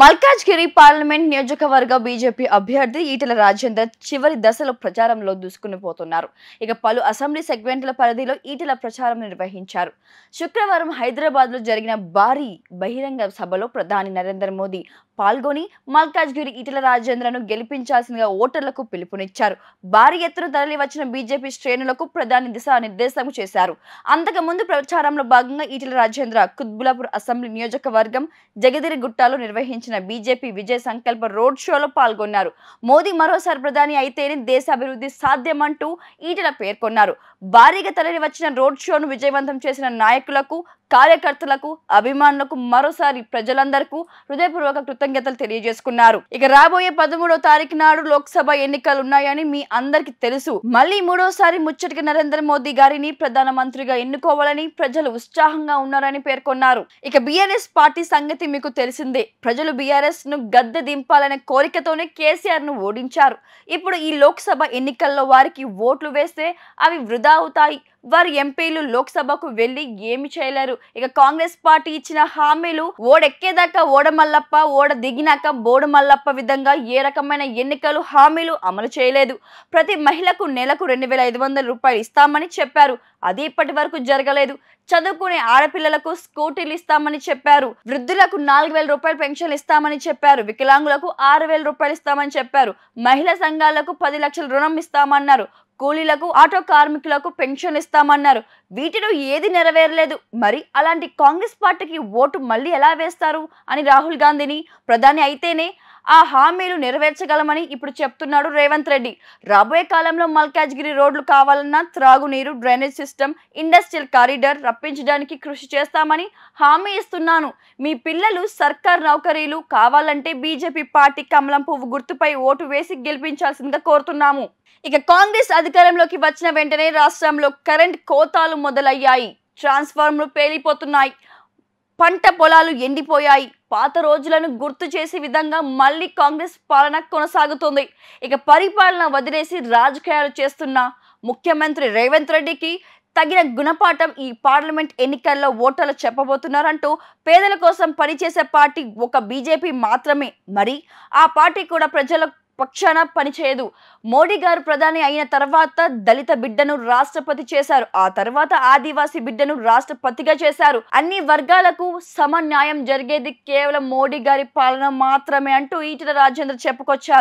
Malkajgiri parliament నియోజకవర్గ BJP అభ్యర్థి ఈటల రాజేందర్ చివరి దశలో ప్రచారంలో దూసుకుని పోతున్నారు ఇక పలు అసెంబ్లీ సెగ్మెంట్ల పరిధిలో ఈటల ప్రచారం నిర్వహించారు శుక్రవారం హైదరాబాద్లో జరిగిన భారీ బహిరంగ సభలో ప్రధాని నరేంద్ర మోదీ పాల్గొని మల్కాజ్గిరి ఈటల రాజేంద్రను గెలిపించాల్సిందిగా ఓటర్లకు పిలుపునిచ్చారు భారీ ఎత్తున తరలి వచ్చిన బీజేపీ శ్రేణులకు ప్రధాని దిశానిర్దేశం చేశారు అంతకుముందు ప్రచారంలో భాగంగా ఈటల రాజేంద్ర కుత్బులాపూర్ అసెంబ్లీ నియోజకవర్గం జగదిరి గుట్టాలో నిర్వహించిన బీజేపీ విజయ సంకల్ప రోడ్ షోలో పాల్గొన్నారు మోదీ మరోసారి ప్రధాని అయితేనే దేశ అభివృద్ధి సాధ్యమంటూ ఈటల పేర్కొన్నారు భారీగా తరలి వచ్చిన రోడ్ షోను విజయవంతం చేసిన నాయకులకు కార్యకర్తలకు అభిమానులకు మరోసారి ప్రజలందరికీ హృదయపూర్వక కృత కృతజ్ఞతలు తెలియజేసుకున్నారు ఇక రాబోయే పదమూడో తారీఖు నాడు లోక్సభ ఎన్నికలు ఉన్నాయని మీ అందరికి తెలుసు మళ్ళీ మూడోసారి ముచ్చటికి నరేంద్ర మోదీ గారిని ప్రధానమంత్రిగా ఎన్నుకోవాలని ప్రజలు ఉత్సాహంగా ఉన్నారని పేర్కొన్నారు ఇక బీఆర్ఎస్ పార్టీ సంగతి మీకు తెలిసిందే ప్రజలు బిఆర్ఎస్ ను గద్దె దింపాలనే కోరికతోనే కేసీఆర్ ను ఓడించారు ఇప్పుడు ఈ లోక్సభ ఎన్నికల్లో వారికి ఓట్లు వేస్తే అవి వృధా అవుతాయి వారు ఎంపీలు లోక్సభకు వెళ్లి ఏమి చేయలేరు ఇక కాంగ్రెస్ పార్టీ ఇచ్చిన హామీలు ఓడెక్కేదాకా ఓడమల్లప్ప ఓడ దిగినాక బోడమల్లప్ప విధంగా ఏ రకమైన ఎన్నికలు హామీలు అమలు చేయలేదు ప్రతి మహిళకు నెలకు రెండు వేల ఐదు వందల రూపాయలు ఇస్తామని చెప్పారు అది ఇప్పటి వరకు జరగలేదు చదువుకునే ఆడపిల్లలకు స్కూటీలు ఇస్తామని చెప్పారు వృద్ధులకు నాలుగు వేల రూపాయలు పెన్షన్ ఇస్తామని చెప్పారు వికలాంగులకు ఆరు వేల రూపాయలు ఇస్తామని చెప్పారు మహిళా సంఘాలకు పది లక్షల రుణం ఇస్తామన్నారు కూలీలకు ఆటో కార్మికులకు పెన్షన్ ఇస్తామన్నారు వీటిలో ఏది నెరవేరలేదు మరి అలాంటి కాంగ్రెస్ పార్టీకి ఓటు మళ్ళీ ఎలా వేస్తారు అని రాహుల్ గాంధీని ప్రధాని అయితేనే ఆ హామీలు నెరవేర్చగలమని ఇప్పుడు చెప్తున్నాడు రేవంత్ రెడ్డి రాబోయే కాలంలో మల్కాజ్గిరి రోడ్లు కావాలన్నా త్రాగునీరు డ్రైనేజ్ సిస్టమ్ ఇండస్ట్రియల్ కారిడార్ రప్పించడానికి కృషి చేస్తామని హామీ ఇస్తున్నాను మీ పిల్లలు సర్కార్ నౌకరీలు కావాలంటే బీజేపీ పార్టీ కమలం పువ్వు గుర్తుపై ఓటు వేసి గెలిపించాల్సిందిగా కోరుతున్నాము ఇక కాంగ్రెస్ అధికారంలోకి వచ్చిన వెంటనే రాష్ట్రంలో కరెంట్ కోతాలు మొదలయ్యాయి ట్రాన్స్ఫార్మర్లు పేలిపోతున్నాయి పంట పొలాలు ఎండిపోయాయి పాత రోజులను గుర్తు చేసే విధంగా మళ్ళీ కాంగ్రెస్ పాలన కొనసాగుతోంది ఇక పరిపాలన వదిలేసి రాజకీయాలు చేస్తున్న ముఖ్యమంత్రి రేవంత్ రెడ్డికి తగిన గుణపాఠం ఈ పార్లమెంట్ ఎన్నికల్లో ఓటర్లు చెప్పబోతున్నారంటూ పేదల కోసం పనిచేసే పార్టీ ఒక బీజేపీ మాత్రమే మరి ఆ పార్టీ కూడా ప్రజలకు పక్షాన పనిచేయదు మోడీ గారు ప్రధాని అయిన తర్వాత దళిత బిడ్డను రాష్ట్రపతి చేశారు ఆ తర్వాత ఆదివాసీ బిడ్డను రాష్ట్రపతిగా చేశారు అన్ని వర్గాలకు సమన్యాయం జరిగేది కేవలం మోడీ గారి పాలన మాత్రమే అంటూ ఈటల రాజేంద్ర చెప్పుకొచ్చారు